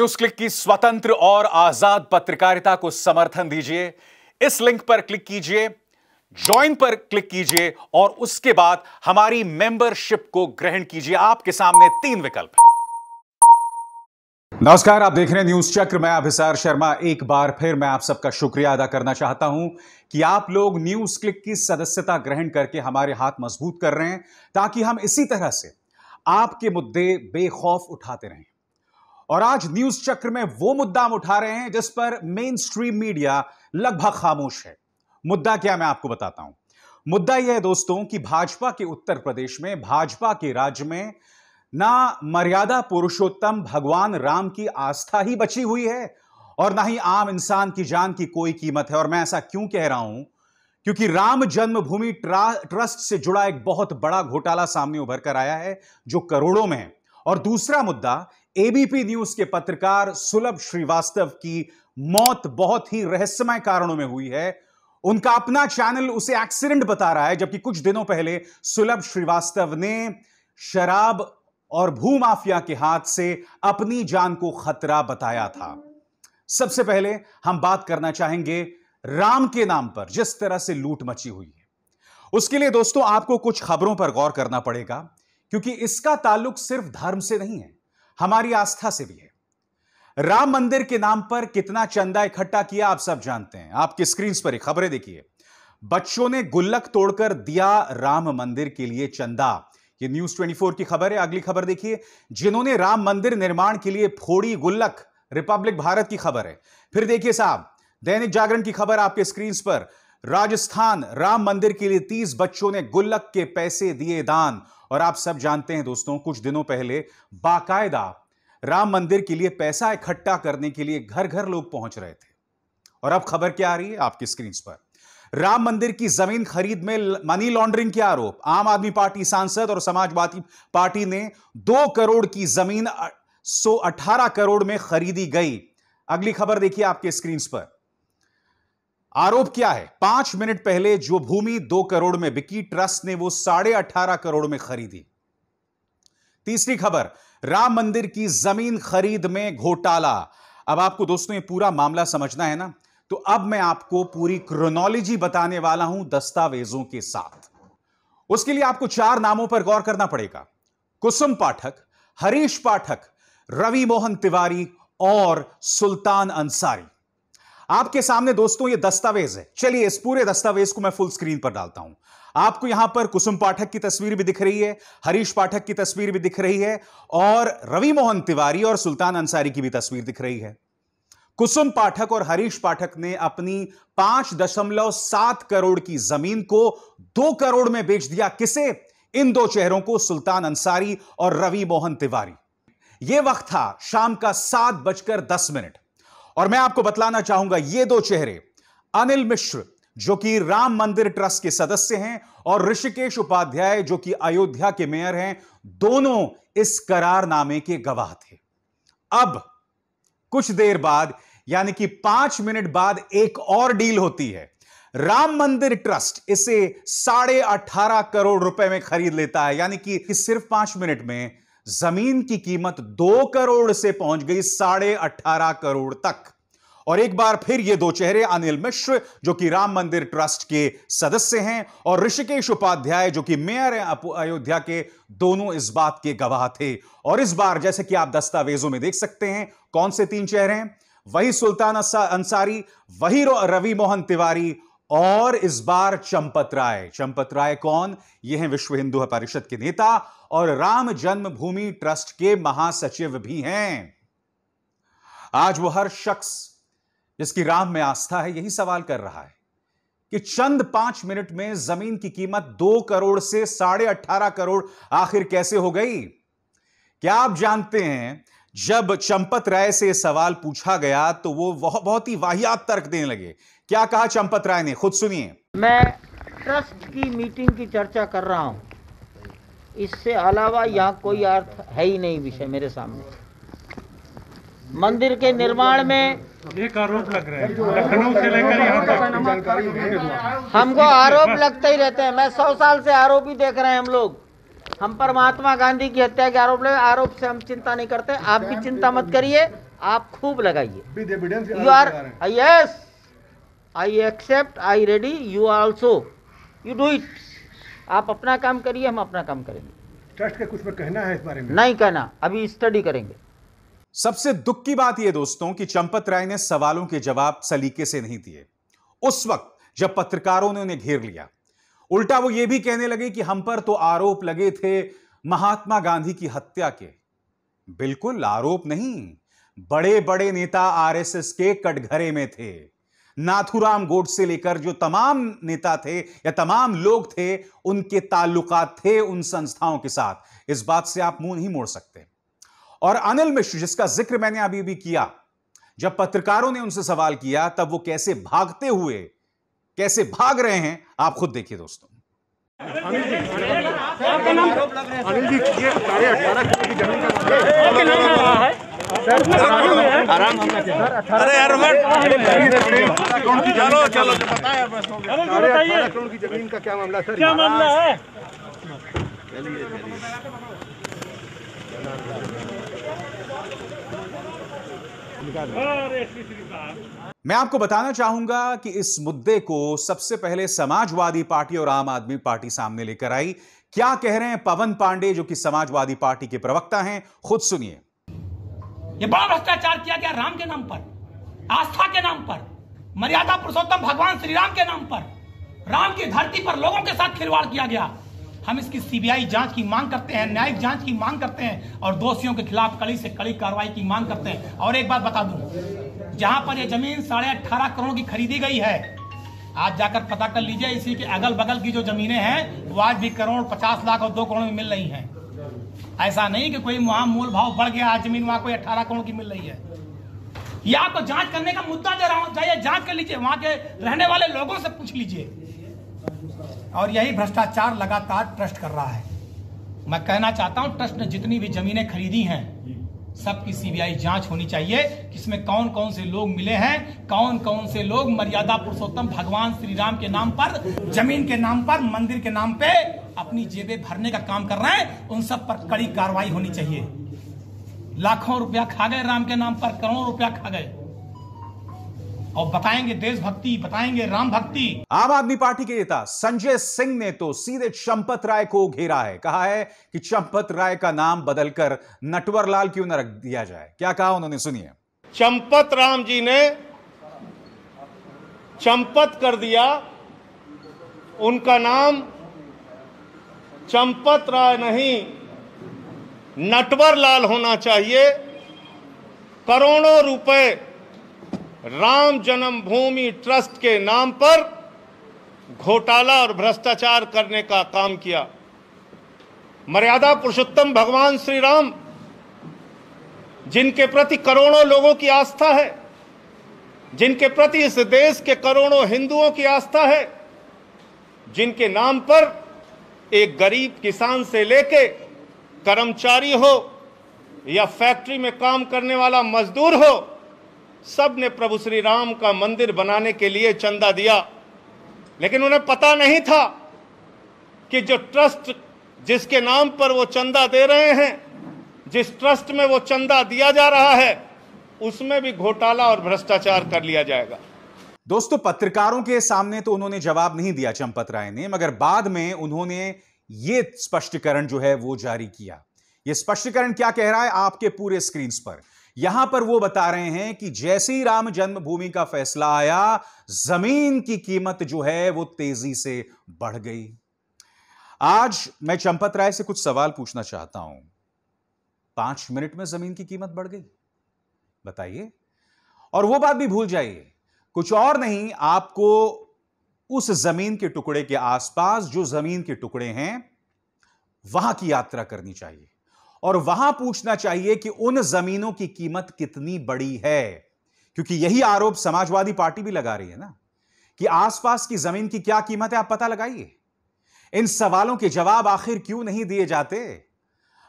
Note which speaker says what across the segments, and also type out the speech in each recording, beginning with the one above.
Speaker 1: News click की स्वतंत्र और आजाद पत्रकारिता को समर्थन दीजिए इस लिंक पर क्लिक कीजिए ज्वाइन पर क्लिक कीजिए और उसके बाद हमारी मेंबरशिप को ग्रहण कीजिए आपके सामने तीन विकल्प हैं नमस्कार आप देख रहे हैं न्यूज चक्र मैं अभिसार शर्मा एक बार फिर मैं आप सबका शुक्रिया अदा करना चाहता हूं कि आप लोग न्यूज क्लिक की सदस्यता ग्रहण करके हमारे हाथ मजबूत कर रहे हैं ताकि हम इसी तरह से आपके मुद्दे बेखौफ उठाते रहें और आज न्यूज चक्र में वो मुद्दा हम उठा रहे हैं जिस पर मेन स्ट्रीम मीडिया लगभग खामोश है मुद्दा क्या मैं आपको बताता हूं मुद्दा यह है दोस्तों कि भाजपा के उत्तर प्रदेश में भाजपा के राज्य में ना मर्यादा पुरुषोत्तम भगवान राम की आस्था ही बची हुई है और ना ही आम इंसान की जान की कोई कीमत है और मैं ऐसा क्यों कह रहा हूं क्योंकि राम जन्मभूमि ट्रस्ट से जुड़ा एक बहुत बड़ा घोटाला सामने उभर कर आया है जो करोड़ों में है और दूसरा मुद्दा एबीपी न्यूज के पत्रकार सुलभ श्रीवास्तव की मौत बहुत ही रहस्यमय कारणों में हुई है उनका अपना चैनल उसे एक्सीडेंट बता रहा है जबकि कुछ दिनों पहले सुलभ श्रीवास्तव ने शराब और भूमाफिया के हाथ से अपनी जान को खतरा बताया था सबसे पहले हम बात करना चाहेंगे राम के नाम पर जिस तरह से लूट मची हुई है उसके लिए दोस्तों आपको कुछ खबरों पर गौर करना पड़ेगा क्योंकि इसका ताल्लुक सिर्फ धर्म से नहीं है हमारी आस्था से भी है राम मंदिर के नाम पर कितना चंदा इकट्ठा किया आप सब जानते हैं आपकी स्क्रीन पर खबरें देखिए बच्चों ने गुल्लक तोड़कर दिया राम मंदिर के लिए चंदा ये न्यूज 24 की खबर है अगली खबर देखिए जिन्होंने राम मंदिर निर्माण के लिए फोड़ी गुल्लक रिपब्लिक भारत की खबर है फिर देखिए साहब दैनिक जागरण की खबर आपके स्क्रीन पर राजस्थान राम मंदिर के लिए तीस बच्चों ने गुल्लक के पैसे दिए दान और आप सब जानते हैं दोस्तों कुछ दिनों पहले बाकायदा राम मंदिर के लिए पैसा इकट्ठा करने के लिए घर घर लोग पहुंच रहे थे और अब खबर क्या आ रही है आपकी स्क्रीन पर राम मंदिर की जमीन खरीद में मनी लॉन्ड्रिंग के आरोप आम आदमी पार्टी सांसद और समाजवादी पार्टी ने दो करोड़ की जमीन सो अठारह करोड़ में खरीदी गई अगली खबर देखिए आपके स्क्रीन पर आरोप क्या है पांच मिनट पहले जो भूमि दो करोड़ में बिकी ट्रस्ट ने वो साढ़े अठारह करोड़ में खरीदी तीसरी खबर राम मंदिर की जमीन खरीद में घोटाला अब आपको दोस्तों ये पूरा मामला समझना है ना तो अब मैं आपको पूरी क्रोनोलॉजी बताने वाला हूं दस्तावेजों के साथ उसके लिए आपको चार नामों पर गौर करना पड़ेगा कुसुम पाठक हरीश पाठक रवि मोहन तिवारी और सुल्तान अंसारी आपके सामने दोस्तों ये दस्तावेज है चलिए इस पूरे दस्तावेज को मैं फुल स्क्रीन पर डालता हूं आपको यहां पर कुसुम पाठक की तस्वीर भी दिख रही है हरीश पाठक की तस्वीर भी दिख रही है और रवि मोहन तिवारी और सुल्तान अंसारी की भी तस्वीर दिख रही है कुसुम पाठक और हरीश पाठक ने अपनी पांच दशमलव सात करोड़ की जमीन को दो करोड़ में बेच दिया किसे इन दो चेहरों को सुल्तान अंसारी और रवि मोहन तिवारी यह वक्त था शाम का सात बजकर दस मिनट और मैं आपको बतलाना चाहूंगा ये दो चेहरे अनिल मिश्र जो कि राम मंदिर ट्रस्ट के सदस्य हैं और ऋषिकेश उपाध्याय जो कि अयोध्या के मेयर हैं दोनों इस करारनामे के गवाह थे अब कुछ देर बाद यानी कि पांच मिनट बाद एक और डील होती है राम मंदिर ट्रस्ट इसे साढ़े अठारह करोड़ रुपए में खरीद लेता है यानी कि सिर्फ पांच मिनट में जमीन की कीमत दो करोड़ से पहुंच गई साढ़े अठारह करोड़ तक और एक बार फिर ये दो चेहरे अनिल मिश्र जो कि राम मंदिर ट्रस्ट के सदस्य हैं और ऋषिकेश उपाध्याय जो कि मेयर हैं अयोध्या के दोनों इस बात के गवाह थे और इस बार जैसे कि आप दस्तावेजों में देख सकते हैं कौन से तीन चेहरे हैं वही सुल्तान अंसारी वही रवि मोहन तिवारी और इस बार चंपत राय चंपत राय कौन ये हैं विश्व हिंदू परिषद के नेता और राम जन्मभूमि ट्रस्ट के महासचिव भी हैं आज वो हर शख्स जिसकी राम में आस्था है यही सवाल कर रहा है कि चंद पांच मिनट में जमीन की कीमत दो करोड़ से साढ़े अट्ठारह करोड़ आखिर कैसे हो गई क्या आप जानते हैं जब चंपत राय से सवाल पूछा गया तो वो बहुत ही वाहियात तर्क देने लगे क्या कहा चंपत राय ने खुद सुनिए
Speaker 2: मैं ट्रस्ट की मीटिंग की चर्चा कर रहा हूं इससे अलावा यहाँ कोई अर्थ है ही नहीं विषय मेरे सामने मंदिर के निर्माण में
Speaker 3: एक आरोप लग रहा है लखनऊ से लेकर हमको आरोप
Speaker 2: लगते ही रहते हैं मैं सौ साल से आरोप ही देख रहे हैं हम लोग हम पर महात्मा गांधी की हत्या के आरोप लगे आरोप से हम चिंता नहीं करते आप भी चिंता मत करिए आप खूब लगाइए you are yes I accept I ready you also you do it आप अपना काम करिए हम अपना काम करेंगे ट्रस्ट का कुछ कहना है इस बारे में नहीं कहना अभी
Speaker 1: स्टडी करेंगे सबसे दुख की बात यह दोस्तों कि चंपत राय ने सवालों के जवाब सलीके से नहीं दिए उस वक्त जब पत्रकारों ने उन्हें घेर लिया उल्टा वो ये भी कहने लगे कि हम पर तो आरोप लगे थे महात्मा गांधी की हत्या के बिल्कुल आरोप नहीं बड़े बड़े नेता आरएसएस के कटघरे में थे नाथुराम गोट से लेकर जो तमाम नेता थे या तमाम लोग थे उनके ताल्लुकात थे उन संस्थाओं के साथ इस बात से आप मुंह नहीं मोड़ सकते और अनिल मिश्र जिसका जिक्र मैंने अभी भी किया जब पत्रकारों ने उनसे सवाल किया तब वो कैसे भागते हुए कैसे भाग रहे हैं आप खुद देखिए दोस्तों
Speaker 3: अनिल जी ये साढ़े अठारह की जमीन का आराम अरे यार चलो चलो बताइए करोड़ की जमीन का क्या मामला सर क्या मामला है
Speaker 1: मैं आपको बताना चाहूंगा कि इस मुद्दे को सबसे पहले समाजवादी पार्टी और आम आदमी पार्टी सामने लेकर आई क्या कह रहे हैं पवन पांडे जो कि समाजवादी पार्टी के प्रवक्ता हैं खुद सुनिए
Speaker 4: ये बड़ा भ्रष्टाचार किया गया राम के नाम पर आस्था के नाम पर मर्यादा पुरुषोत्तम भगवान श्री राम के नाम पर राम की धरती पर लोगों के साथ खिलवाड़ किया गया हम इसकी सीबीआई जांच की मांग करते हैं न्यायिक जांच की मांग करते हैं और दोषियों के खिलाफ कड़ी से कड़ी कार्रवाई की मांग करते हैं और एक बात बता दूं जहां पर यह जमीन साढ़े अठारह करोड़ की खरीदी गई है आज जाकर पता कर लीजिए इसी के अगल बगल की जो जमीनें हैं वो आज भी करोड़ पचास लाख और दो करोड़ में मिल रही हैं ऐसा नहीं कि कोई वहां मूल भाव बढ़ गया आज जमीन वहां कोई अठारह करोड़ की मिल रही है ये आपको तो जांच करने का मुद्दा दे रहा हूं जाइए जांच कर लीजिए वहां के रहने वाले लोगों से पूछ लीजिए और यही भ्रष्टाचार लगातार ट्रस्ट कर रहा है मैं कहना चाहता हूं ट्रस्ट ने जितनी भी जमीनें खरीदी हैं सबकी सीबीआई जांच होनी चाहिए कि इसमें कौन कौन से लोग मिले हैं कौन कौन से लोग मर्यादा पुरुषोत्तम भगवान श्री राम के नाम पर जमीन के नाम पर मंदिर के नाम पे अपनी जेबें भरने का काम कर रहे हैं उन सब पर कड़ी कार्रवाई होनी चाहिए लाखों रुपया खा गए राम के नाम पर करोड़ों रुपया खा गए और बताएंगे देशभक्ति बताएंगे राम भक्ति
Speaker 1: आम आदमी पार्टी के नेता संजय सिंह ने तो सीधे चंपत राय को घेरा है कहा है कि चंपत राय का नाम बदलकर नटवर लाल क्यों न रख दिया जाए क्या कहा उन्होंने सुनिए चंपत राम जी ने चंपत कर दिया उनका नाम
Speaker 3: चंपत राय नहीं नटवर लाल होना चाहिए करोड़ों रुपए राम जन्मभूमि ट्रस्ट के नाम पर घोटाला और भ्रष्टाचार करने का काम किया मर्यादा पुरुषोत्तम भगवान श्री राम जिनके प्रति करोड़ों लोगों की आस्था है जिनके प्रति इस देश के करोड़ों हिंदुओं की आस्था है जिनके नाम पर एक गरीब किसान से लेके कर्मचारी हो या फैक्ट्री में काम करने वाला मजदूर हो सब ने प्रभु श्री राम का मंदिर बनाने के लिए चंदा दिया लेकिन उन्हें पता नहीं था कि जो ट्रस्ट जिसके नाम पर वो चंदा दे रहे हैं जिस ट्रस्ट में वो चंदा दिया जा रहा है उसमें भी घोटाला और भ्रष्टाचार कर लिया जाएगा
Speaker 1: दोस्तों पत्रकारों के सामने तो उन्होंने जवाब नहीं दिया चंपत राय ने मगर बाद में उन्होंने ये स्पष्टीकरण जो है वो जारी किया ये स्पष्टीकरण क्या कह रहा है आपके पूरे स्क्रीन पर यहां पर वो बता रहे हैं कि जैसे ही राम जन्मभूमि का फैसला आया जमीन की कीमत जो है वो तेजी से बढ़ गई आज मैं चंपत राय से कुछ सवाल पूछना चाहता हूं पांच मिनट में जमीन की कीमत बढ़ गई बताइए और वो बात भी भूल जाइए कुछ और नहीं आपको उस जमीन के टुकड़े के आसपास जो जमीन के टुकड़े हैं वहां की यात्रा करनी चाहिए और वहां पूछना चाहिए कि उन जमीनों की कीमत कितनी बड़ी है क्योंकि यही आरोप समाजवादी पार्टी भी लगा रही है ना कि आसपास की जमीन की क्या कीमत है आप पता लगाइए इन सवालों के जवाब आखिर क्यों नहीं दिए जाते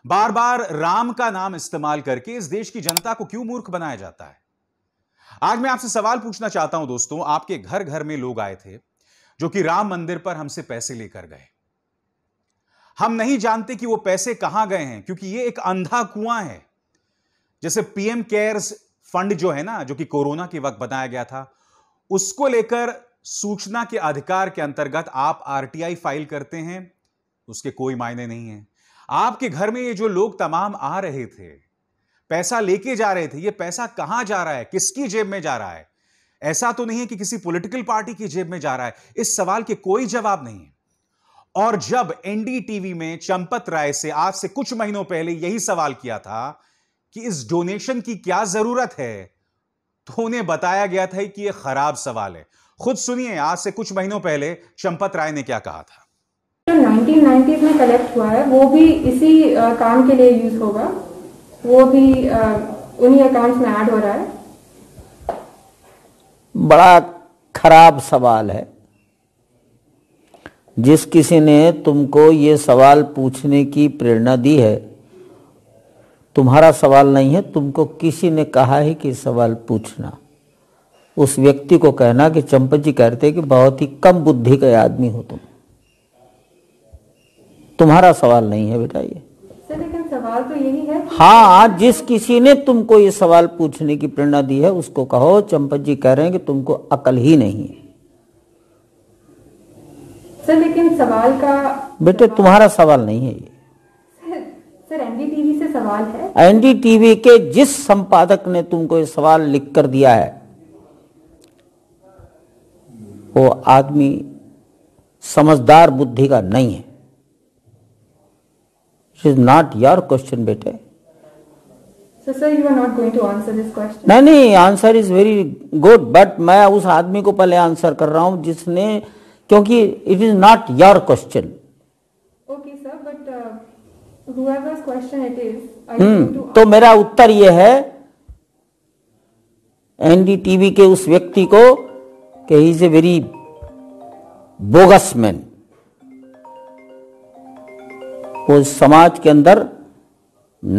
Speaker 1: बार बार राम का नाम इस्तेमाल करके इस देश की जनता को क्यों मूर्ख बनाया जाता है आज मैं आपसे सवाल पूछना चाहता हूं दोस्तों आपके घर घर में लोग आए थे जो कि राम मंदिर पर हमसे पैसे लेकर गए हम नहीं जानते कि वो पैसे कहां गए हैं क्योंकि ये एक अंधा कुआं है जैसे पीएम केयर्स फंड जो है ना जो कि कोरोना के वक्त बनाया गया था उसको लेकर सूचना के अधिकार के अंतर्गत आप आरटीआई फाइल करते हैं उसके कोई मायने नहीं है आपके घर में ये जो लोग तमाम आ रहे थे पैसा लेके जा रहे थे ये पैसा कहां जा रहा है किसकी जेब में जा रहा है ऐसा तो नहीं है कि किसी पॉलिटिकल पार्टी की जेब में जा रहा है इस सवाल के कोई जवाब नहीं है और जब एनडीटीवी में चंपत राय से आज से कुछ महीनों पहले यही सवाल किया था कि इस डोनेशन की क्या जरूरत है तो उन्हें बताया गया था कि यह खराब सवाल है खुद सुनिए आज से कुछ महीनों पहले चंपत राय ने क्या कहा था जो
Speaker 2: 1990s में कलेक्ट हुआ है वो भी इसी काम के लिए यूज होगा वो भी उन्हीं अकाउंट्स में ऐड हो रहा है बड़ा खराब सवाल है जिस किसी ने तुमको ये सवाल पूछने की प्रेरणा दी है तुम्हारा सवाल नहीं है तुमको किसी ने कहा है कि सवाल पूछना उस व्यक्ति को कहना कि चंपत जी कहते कि बहुत ही कम बुद्धि का आदमी हो तुम तुम्हारा सवाल नहीं है बेटा ये सवाल तो यही है हाँ जिस किसी ने तुमको ये सवाल पूछने की प्रेरणा दी है उसको कहो चंपत जी कह रहे हैं कि तुमको अकल ही नहीं है सर लेकिन सवाल का बेटे सवाल... तुम्हारा सवाल नहीं है ये सर एनडीटीवी से सवाल है एनडीटीवी के जिस संपादक ने तुमको ये सवाल लिख कर दिया है वो आदमी समझदार बुद्धि का नहीं है इज नॉट योर क्वेश्चन बेटे
Speaker 4: sir, you are not going to answer this question.
Speaker 2: नहीं नहीं answer is very good but मैं उस आदमी को पहले आंसर कर रहा हूँ जिसने क्योंकि it is not your question okay sir but question तो मेरा उत्तर ये है एनडीटीवी के उस व्यक्ति को कि is a very bogus man वो समाज के अंदर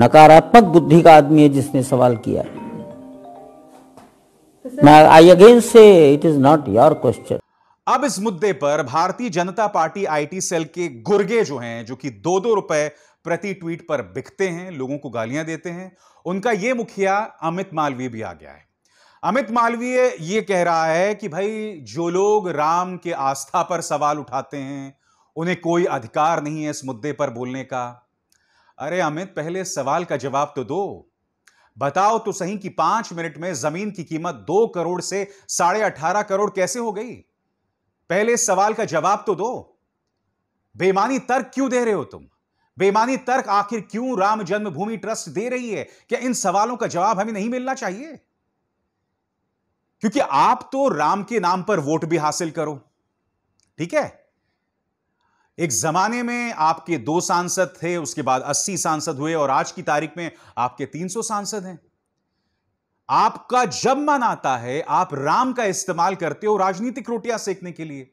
Speaker 2: नकारात्मक बुद्धि का आदमी है जिसने सवाल किया I again say it is not your question
Speaker 1: अब इस मुद्दे पर भारतीय जनता पार्टी आईटी सेल के गुर्गे जो हैं जो कि दो दो रुपए प्रति ट्वीट पर बिकते हैं लोगों को गालियां देते हैं उनका यह मुखिया अमित मालवीय भी आ गया है अमित मालवीय ये कह रहा है कि भाई जो लोग राम के आस्था पर सवाल उठाते हैं उन्हें कोई अधिकार नहीं है इस मुद्दे पर बोलने का अरे अमित पहले सवाल का जवाब तो दो बताओ तो सही कि पांच मिनट में जमीन की कीमत दो करोड़ से साढ़े अठारह करोड़ कैसे हो गई पहले सवाल का जवाब तो दो बेमानी तर्क क्यों दे रहे हो तुम बेमानी तर्क आखिर क्यों राम जन्मभूमि ट्रस्ट दे रही है क्या इन सवालों का जवाब हमें नहीं मिलना चाहिए क्योंकि आप तो राम के नाम पर वोट भी हासिल करो ठीक है एक जमाने में आपके दो सांसद थे उसके बाद 80 सांसद हुए और आज की तारीख में आपके 300 सांसद हैं आपका जब मन आता है आप राम का इस्तेमाल करते हो राजनीतिक रोटियां सेकने के लिए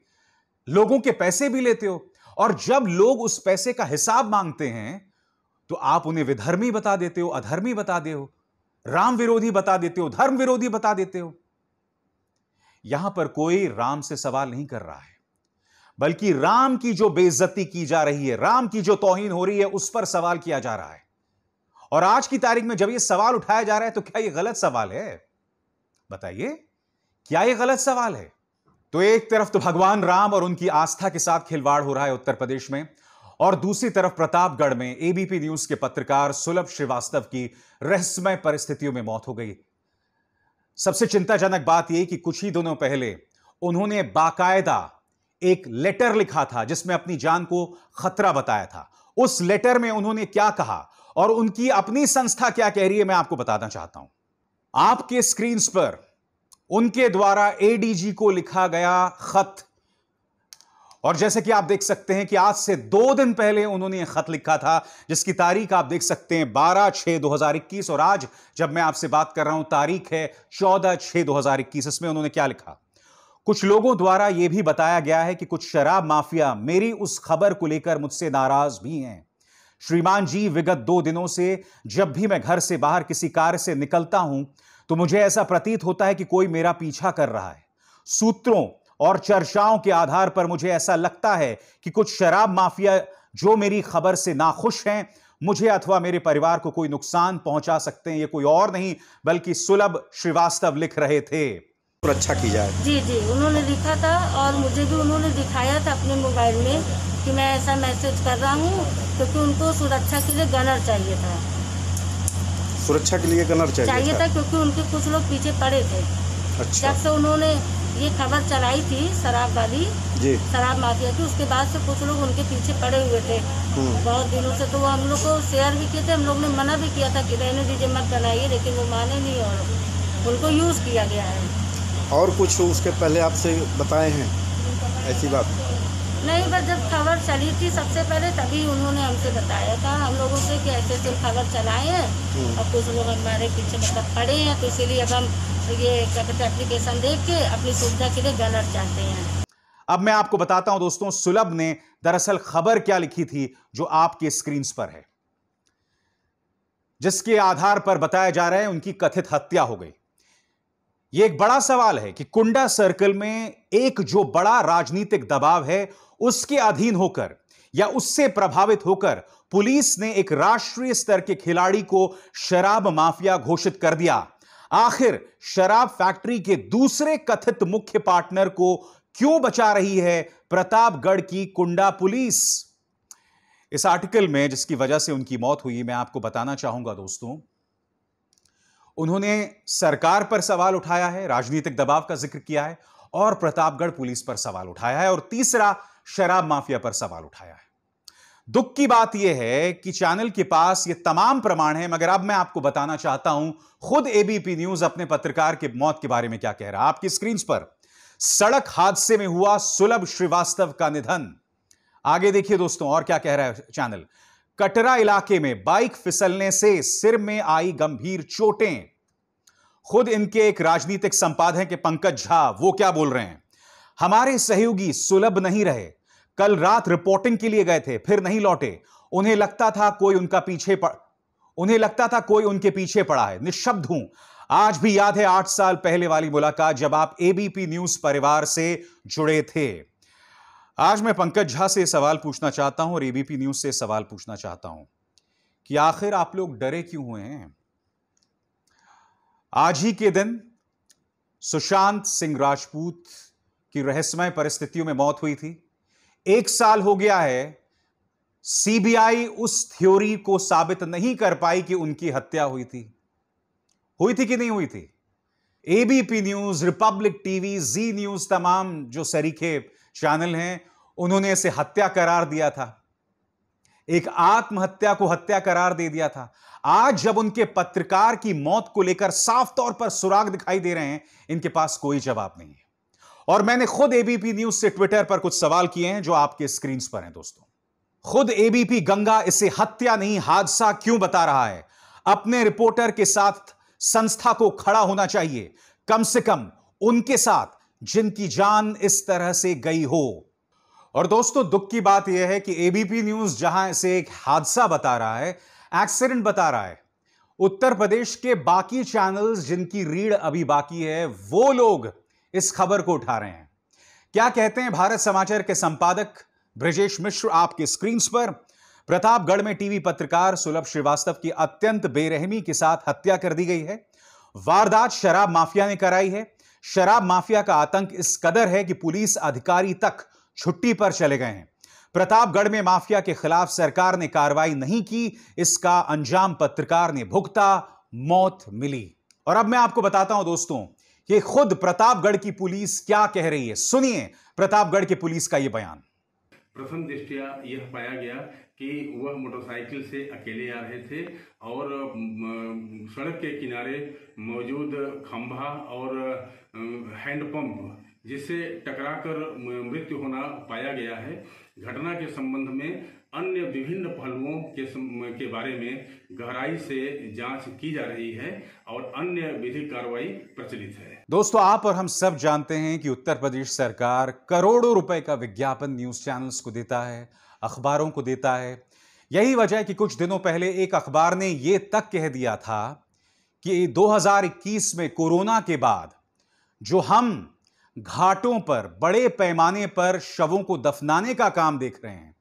Speaker 1: लोगों के पैसे भी लेते हो और जब लोग उस पैसे का हिसाब मांगते हैं तो आप उन्हें विधर्मी बता देते हो अधर्मी बता दे हो राम विरोधी बता देते हो धर्म विरोधी बता देते हो यहां पर कोई राम से सवाल नहीं कर रहा है बल्कि राम की जो बेइज्जती की जा रही है राम की जो तोहिन हो रही है उस पर सवाल किया जा रहा है और आज की तारीख में जब यह सवाल उठाया जा रहा है तो क्या यह गलत सवाल है बताइए क्या यह गलत सवाल है तो एक तरफ तो भगवान राम और उनकी आस्था के साथ खिलवाड़ हो रहा है उत्तर प्रदेश में और दूसरी तरफ प्रतापगढ़ में एबीपी न्यूज के पत्रकार सुलभ श्रीवास्तव की रहस्यमय परिस्थितियों में मौत हो गई सबसे चिंताजनक बात यह कि कुछ ही दिनों पहले उन्होंने बाकायदा एक लेटर लिखा था जिसमें अपनी जान को खतरा बताया था उस लेटर में उन्होंने क्या कहा और उनकी अपनी संस्था क्या कह रही है मैं आपको बताना चाहता हूं आपके स्क्रीन पर उनके द्वारा एडीजी को लिखा गया खत और जैसे कि आप देख सकते हैं कि आज से दो दिन पहले उन्होंने यह खत लिखा था जिसकी तारीख आप देख सकते हैं 12 छह 2021 और आज जब मैं आपसे बात कर रहा हूं तारीख है 14 छह 2021 इसमें उन्होंने क्या लिखा कुछ लोगों द्वारा यह भी बताया गया है कि कुछ शराब माफिया मेरी उस खबर को लेकर मुझसे नाराज भी हैं श्रीमान जी विगत दो दिनों से जब भी मैं घर से बाहर किसी कार से निकलता हूं तो मुझे ऐसा प्रतीत होता है कि कोई मेरा पीछा कर रहा है सूत्रों और चर्चाओं के आधार पर मुझे ऐसा लगता है कि कुछ शराब माफिया जो मेरी खबर से नाखुश हैं मुझे अथवा मेरे परिवार को कोई नुकसान पहुंचा सकते हैं ये कोई और नहीं बल्कि सुलभ श्रीवास्तव लिख रहे थे रक्षा अच्छा की जाए
Speaker 2: जी जी उन्होंने लिखा था और मुझे भी उन्होंने दिखाया था अपने मोबाइल में कि मैं ऐसा मैसेज कर रहा हूँ क्योंकि उनको सुरक्षा के लिए गनर चाहिए था
Speaker 3: सुरक्षा के लिए गनर चाहिए, चाहिए था,
Speaker 2: क्योंकि उनके कुछ लोग पीछे पड़े थे
Speaker 3: अच्छा जब से
Speaker 2: उन्होंने ये खबर चलाई थी शराब वाली शराब माफिया की उसके बाद से कुछ लोग उनके पीछे पड़े हुए थे हम्म। बहुत दिनों से तो वो हम लोग को शेयर भी किए थे हम लोग ने मना भी किया था कि रहने दीजिए मत बनाइए लेकिन वो माने नहीं और उनको यूज़ किया गया है
Speaker 3: और कुछ उसके पहले आपसे बताए हैं ऐसी बात
Speaker 2: नहीं बस जब खबर चली थी सबसे पहले तभी उन्होंने हमसे बताया था हम लोगों से कि ऐसे ऐसे खबर चलाए हैं और हम्म। कुछ लोग हमारे पीछे मतलब पड़े हैं तो इसीलिए अब हम ये कहते एप्लीकेशन देख के अपनी सुविधा के लिए गलत चाहते हैं
Speaker 1: अब मैं आपको बताता हूं दोस्तों सुलभ ने दरअसल खबर क्या लिखी थी जो आपके स्क्रीन पर है जिसके आधार पर बताया जा रहा है उनकी कथित हत्या हो गई यह एक बड़ा सवाल है कि कुंडा सर्कल में एक जो बड़ा राजनीतिक दबाव है उसके अधीन होकर या उससे प्रभावित होकर पुलिस ने एक राष्ट्रीय स्तर के खिलाड़ी को शराब माफिया घोषित कर दिया आखिर शराब फैक्ट्री के दूसरे कथित मुख्य पार्टनर को क्यों बचा रही है प्रतापगढ़ की कुंडा पुलिस इस आर्टिकल में जिसकी वजह से उनकी मौत हुई मैं आपको बताना चाहूंगा दोस्तों उन्होंने सरकार पर सवाल उठाया है राजनीतिक दबाव का जिक्र किया है और प्रतापगढ़ पुलिस पर सवाल उठाया है और तीसरा शराब माफिया पर सवाल उठाया है दुख की बात यह है कि चैनल के पास ये तमाम प्रमाण है मगर अब मैं आपको बताना चाहता हूं खुद एबीपी न्यूज अपने पत्रकार के मौत के बारे में क्या कह रहा है आपकी स्क्रीन पर सड़क हादसे में हुआ सुलभ श्रीवास्तव का निधन आगे देखिए दोस्तों और क्या कह रहा है चैनल कटरा इलाके में बाइक फिसलने से सिर में आई गंभीर चोटें खुद इनके एक राजनीतिक संपाद हैं कि पंकज झा वो क्या बोल रहे हैं हमारे सहयोगी सुलभ नहीं रहे कल रात रिपोर्टिंग के लिए गए थे फिर नहीं लौटे उन्हें लगता था कोई उनका पीछे उन्हें लगता था कोई उनके पीछे पड़ा है निशब्द हूं आज भी याद है आठ साल पहले वाली मुलाकात जब आप एबीपी न्यूज परिवार से जुड़े थे आज मैं पंकज झा से सवाल पूछना चाहता हूं और एबीपी न्यूज से सवाल पूछना चाहता हूं कि आखिर आप लोग डरे क्यों हुए हैं आज ही के दिन सुशांत सिंह राजपूत की रहस्यमय परिस्थितियों में मौत हुई थी एक साल हो गया है सीबीआई उस थ्योरी को साबित नहीं कर पाई कि उनकी हत्या हुई थी हुई थी कि नहीं हुई थी ABP News Republic TV Zee News तमाम जो सरीखे चैनल हैं उन्होंने इसे हत्या करार दिया था एक आत्महत्या को हत्या करार दे दिया था आज जब उनके पत्रकार की मौत को लेकर साफ तौर पर सुराग दिखाई दे रहे हैं इनके पास कोई जवाब नहीं है और मैंने खुद एबीपी न्यूज से ट्विटर पर कुछ सवाल किए हैं जो आपके स्क्रीन पर हैं दोस्तों खुद एबीपी गंगा इसे हत्या नहीं हादसा क्यों बता रहा है अपने रिपोर्टर के साथ संस्था को खड़ा होना चाहिए कम से कम उनके साथ जिनकी जान इस तरह से गई हो और दोस्तों दुख की बात यह है कि एबीपी न्यूज जहां इसे एक हादसा बता रहा है एक्सीडेंट बता रहा है उत्तर प्रदेश के बाकी चैनल्स जिनकी रीढ़ अभी बाकी है वो लोग इस खबर को उठा रहे हैं क्या कहते हैं भारत समाचार के संपादक ब्रजेश मिश्र आपके स्क्रीन पर प्रतापगढ़ में टीवी पत्रकार सुलभ श्रीवास्तव की अत्यंत बेरहमी के साथ हत्या कर दी गई है वारदात शराब माफिया ने कराई है शराब माफिया का आतंक इस कदर है कि पुलिस अधिकारी तक छुट्टी पर चले गए हैं प्रतापगढ़ में माफिया के खिलाफ सरकार ने कार्रवाई नहीं की इसका अंजाम पत्रकार ने भुगता मौत मिली और अब मैं आपको बताता हूं दोस्तों ये खुद प्रतापगढ़ की पुलिस क्या कह रही है सुनिए प्रतापगढ़ की पुलिस का यह बयान
Speaker 3: प्रथम दृष्टिया यह पाया गया कि वह मोटरसाइकिल से अकेले आ रहे थे और सड़क के किनारे मौजूद खंभा और हैंडपंप जिससे टकराकर मृत्यु होना पाया गया है घटना के संबंध में अन्य विभिन्न पहलुओं के के बारे में गहराई से जांच की जा रही है और अन्य विधि कार्रवाई प्रचलित है
Speaker 1: दोस्तों आप और हम सब जानते हैं कि उत्तर प्रदेश सरकार करोड़ों रुपए का विज्ञापन न्यूज चैनल्स को देता है अखबारों को देता है यही वजह है कि कुछ दिनों पहले एक अखबार ने यह तक कह दिया था कि 2021 में कोरोना के बाद जो हम घाटों पर बड़े पैमाने पर शवों को दफनाने का काम देख रहे हैं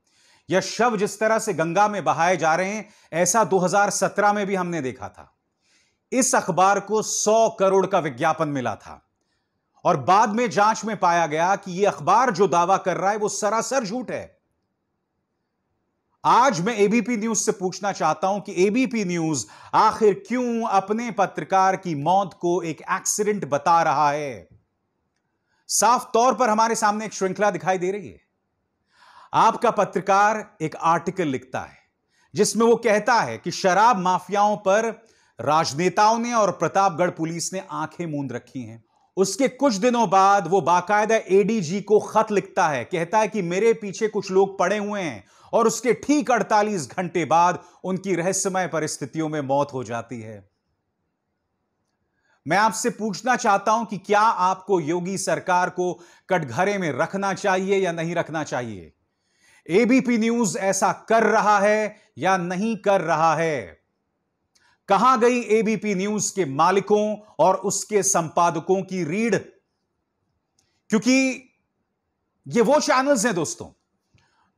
Speaker 1: यह शव जिस तरह से गंगा में बहाए जा रहे हैं ऐसा 2017 में भी हमने देखा था इस अखबार को 100 करोड़ का विज्ञापन मिला था और बाद में जांच में पाया गया कि यह अखबार जो दावा कर रहा है वो सरासर झूठ है आज मैं एबीपी न्यूज से पूछना चाहता हूं कि एबीपी न्यूज आखिर क्यों अपने पत्रकार की मौत को एक एक्सीडेंट बता रहा है साफ तौर पर हमारे सामने एक श्रृंखला दिखाई दे रही है आपका पत्रकार एक आर्टिकल लिखता है जिसमें वो कहता है कि शराब माफियाओं पर राजनेताओं ने और प्रतापगढ़ पुलिस ने आंखें मूंद रखी हैं उसके कुछ दिनों बाद वो बाकायदा एडीजी को खत लिखता है कहता है कि मेरे पीछे कुछ लोग पड़े हुए हैं और उसके ठीक 48 घंटे बाद उनकी रहस्यमय परिस्थितियों में मौत हो जाती है मैं आपसे पूछना चाहता हूं कि क्या आपको योगी सरकार को कटघरे में रखना चाहिए या नहीं रखना चाहिए एबीपी न्यूज ऐसा कर रहा है या नहीं कर रहा है कहां गई एबीपी न्यूज के मालिकों और उसके संपादकों की रीढ़ क्योंकि ये वो चैनल्स हैं दोस्तों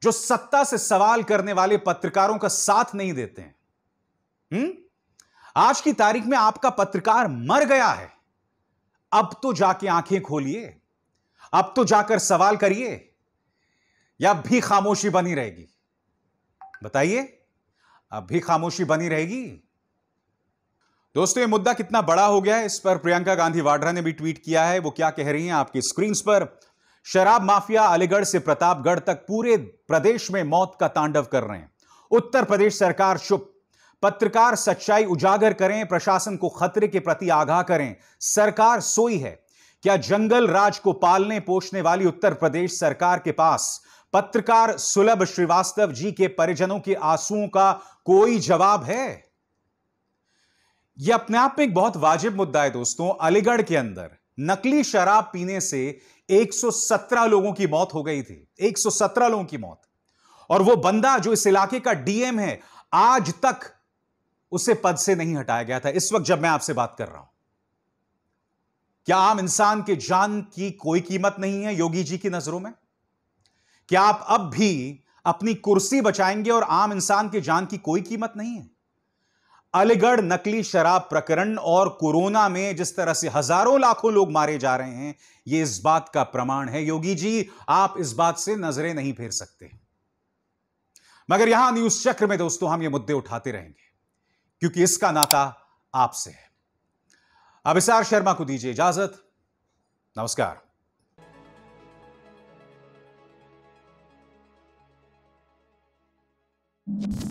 Speaker 1: जो सत्ता से सवाल करने वाले पत्रकारों का साथ नहीं देते हैं हुँ? हम्म? आज की तारीख में आपका पत्रकार मर गया है अब तो जाके आंखें खोलिए अब तो जाकर सवाल करिए या भी खामोशी बनी रहेगी बताइए अब भी खामोशी बनी रहेगी दोस्तों ये मुद्दा कितना बड़ा हो गया है इस पर प्रियंका गांधी वाड्रा ने भी ट्वीट किया है वो क्या कह रही हैं आपकी स्क्रीन पर शराब माफिया अलीगढ़ से प्रतापगढ़ तक पूरे प्रदेश में मौत का तांडव कर रहे हैं उत्तर प्रदेश सरकार चुप पत्रकार सच्चाई उजागर करें प्रशासन को खतरे के प्रति आगाह करें सरकार सोई है क्या जंगल राज को पालने पोषने वाली उत्तर प्रदेश सरकार के पास पत्रकार सुलभ श्रीवास्तव जी के परिजनों के आंसुओं का कोई जवाब है यह अपने आप में एक बहुत वाजिब मुद्दा है दोस्तों अलीगढ़ के अंदर नकली शराब पीने से 117 लोगों की मौत हो गई थी 117 लोगों की मौत और वो बंदा जो इस इलाके का डीएम है आज तक उसे पद से नहीं हटाया गया था इस वक्त जब मैं आपसे बात कर रहा हूं क्या आम इंसान के जान की कोई कीमत नहीं है योगी जी की नजरों में क्या आप अब भी अपनी कुर्सी बचाएंगे और आम इंसान के जान की कोई कीमत नहीं है अलीगढ़ नकली शराब प्रकरण और कोरोना में जिस तरह से हजारों लाखों लोग मारे जा रहे हैं यह इस बात का प्रमाण है योगी जी आप इस बात से नजरें नहीं फेर सकते मगर यहां न्यूज चक्र में दोस्तों हम ये मुद्दे उठाते रहेंगे क्योंकि इसका नाता आपसे है अभिसार शर्मा को दीजिए इजाजत नमस्कार you